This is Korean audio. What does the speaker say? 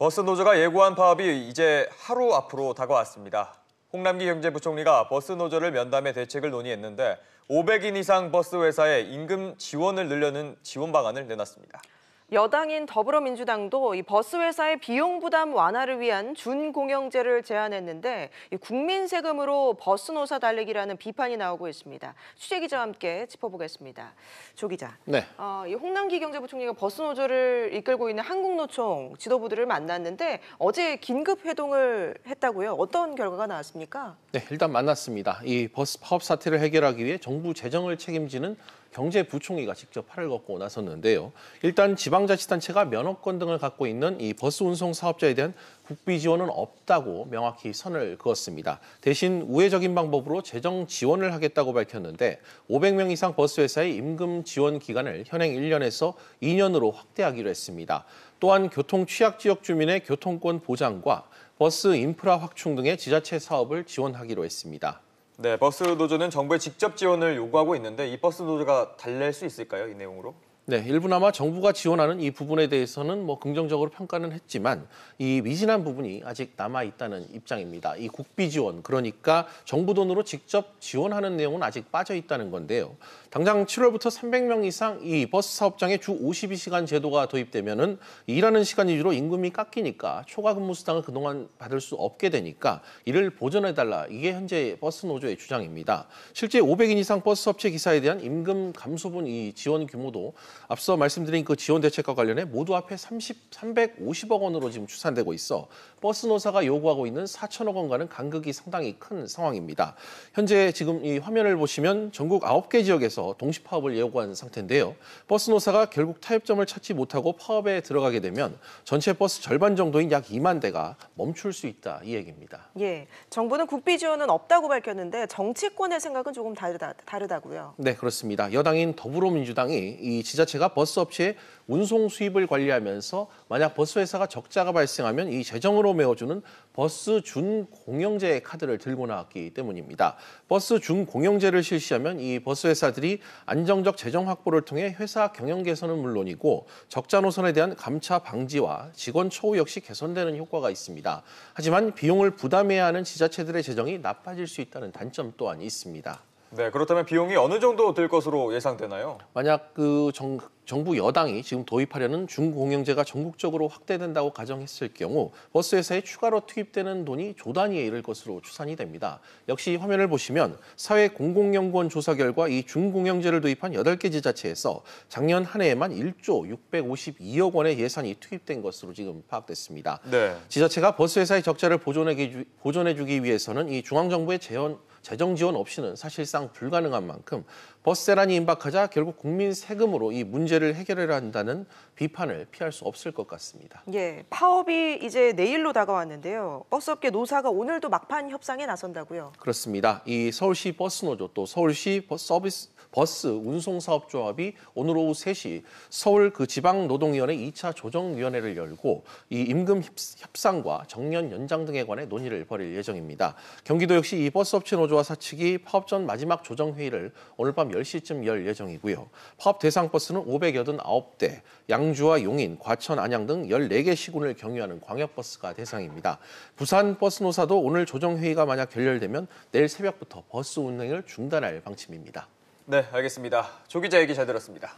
버스 노조가 예고한 파업이 이제 하루 앞으로 다가왔습니다. 홍남기 경제부총리가 버스 노조를 면담해 대책을 논의했는데 500인 이상 버스 회사에 임금 지원을 늘려는 지원 방안을 내놨습니다. 여당인 더불어민주당도 이 버스 회사의 비용 부담 완화를 위한 준공영제를 제안했는데 국민 세금으로 버스 노사 달래기라는 비판이 나오고 있습니다. 취재 기자와 함께 짚어보겠습니다. 조 기자. 네. 어, 이 홍남기 경제부총리가 버스 노조를 이끌고 있는 한국노총 지도부들을 만났는데 어제 긴급 회동을 했다고요. 어떤 결과가 나왔습니까? 네, 일단 만났습니다. 이 버스 파업 사태를 해결하기 위해 정부 재정을 책임지는 경제부총리가 직접 팔을 걷고 나섰는데요. 일단 지방자치단체가 면허권 등을 갖고 있는 이 버스 운송 사업자에 대한 국비 지원은 없다고 명확히 선을 그었습니다. 대신 우회적인 방법으로 재정 지원을 하겠다고 밝혔는데 500명 이상 버스 회사의 임금 지원 기간을 현행 1년에서 2년으로 확대하기로 했습니다. 또한 교통 취약 지역 주민의 교통권 보장과 버스 인프라 확충 등의 지자체 사업을 지원하기로 했습니다. 네, 버스 노조는 정부에 직접 지원을 요구하고 있는데 이 버스 노조가 달랠 수 있을까요? 이 내용으로? 네, 일부나마 정부가 지원하는 이 부분에 대해서는 뭐 긍정적으로 평가는 했지만 이 미진한 부분이 아직 남아 있다는 입장입니다. 이 국비 지원 그러니까 정부 돈으로 직접 지원하는 내용은 아직 빠져 있다는 건데요. 당장 7월부터 300명 이상 이 버스 사업장에 주 52시간 제도가 도입되면은 일하는 시간 위주로 임금이 깎이니까 초과 근무 수당을 그동안 받을 수 없게 되니까 이를 보전해 달라 이게 현재 버스 노조의 주장입니다. 실제 500인 이상 버스 업체 기사에 대한 임금 감소분 이 지원 규모도 앞서 말씀드린 그 지원 대책과 관련해 모두 앞에 30, 350억 원으로 지금 추산되고 있어 버스 노사가 요구하고 있는 4천억 원과는 간극이 상당히 큰 상황입니다. 현재 지금 이 화면을 보시면 전국 9개 지역에서 동시 파업을 예고한 상태인데요. 버스 노사가 결국 타협점을 찾지 못하고 파업에 들어가게 되면 전체 버스 절반 정도인 약 2만 대가 멈출 수 있다 이 얘기입니다. 예, 정부는 국비 지원은 없다고 밝혔는데 정치권의 생각은 조금 다르다, 다르다고요. 네, 그렇습니다. 여당인 더불어민주당이 이 지자체 제가 버스 업체의 운송 수입을 관리하면서 만약 버스 회사가 적자가 발생하면 이 재정으로 메워주는 버스 준공영제 카드를 들고 나왔기 때문입니다. 버스 준공영제를 실시하면 이 버스 회사들이 안정적 재정 확보를 통해 회사 경영 개선은 물론이고 적자 노선에 대한 감차 방지와 직원 초우 역시 개선되는 효과가 있습니다. 하지만 비용을 부담해야 하는 지자체들의 재정이 나빠질 수 있다는 단점 또한 있습니다. 네, 그렇다면 비용이 어느 정도 들 것으로 예상되나요? 만약 그 정, 정부 여당이 지금 도입하려는 준공영제가 전국적으로 확대된다고 가정했을 경우 버스 회사에 추가로 투입되는 돈이 조 단위에 이를 것으로 추산이 됩니다. 역시 화면을 보시면 사회공공연구원 조사 결과 이 준공영제를 도입한 8개 지자체에서 작년 한 해에만 1조 652억 원의 예산이 투입된 것으로 지금 파악됐습니다. 네. 지자체가 버스 회사의 적자를 보존해, 보존해주기 위해서는 이 중앙정부의 재원 재정 지원 없이는 사실상 불가능한 만큼 버스세란이 임박하자 결국 국민 세금으로 이 문제를 해결해야 한다는 비판을 피할 수 없을 것 같습니다. 예, 파업이 이제 내일로 다가왔는데요. 버스업계 노사가 오늘도 막판 협상에 나선다고요. 그렇습니다. 이 서울시 버스노조 또 서울시 서비스 버스 운송사업조합이 오늘 오후 3시 서울 그 지방노동위원회 2차 조정위원회를 열고 이 임금 협상과 정년 연장 등에 관해 논의를 벌일 예정입니다. 경기도 역시 이 버스업체 노조와 사측이 파업 전 마지막 조정회의를 오늘 밤 10시쯤 열 예정이고요. 파업 대상 버스는 589대, 양주와 용인, 과천, 안양 등 14개 시군을 경유하는 광역버스가 대상입니다. 부산 버스 노사도 오늘 조정회의가 만약 결렬되면 내일 새벽부터 버스 운행을 중단할 방침입니다. 네, 알겠습니다. 조 기자 얘기 잘 들었습니다.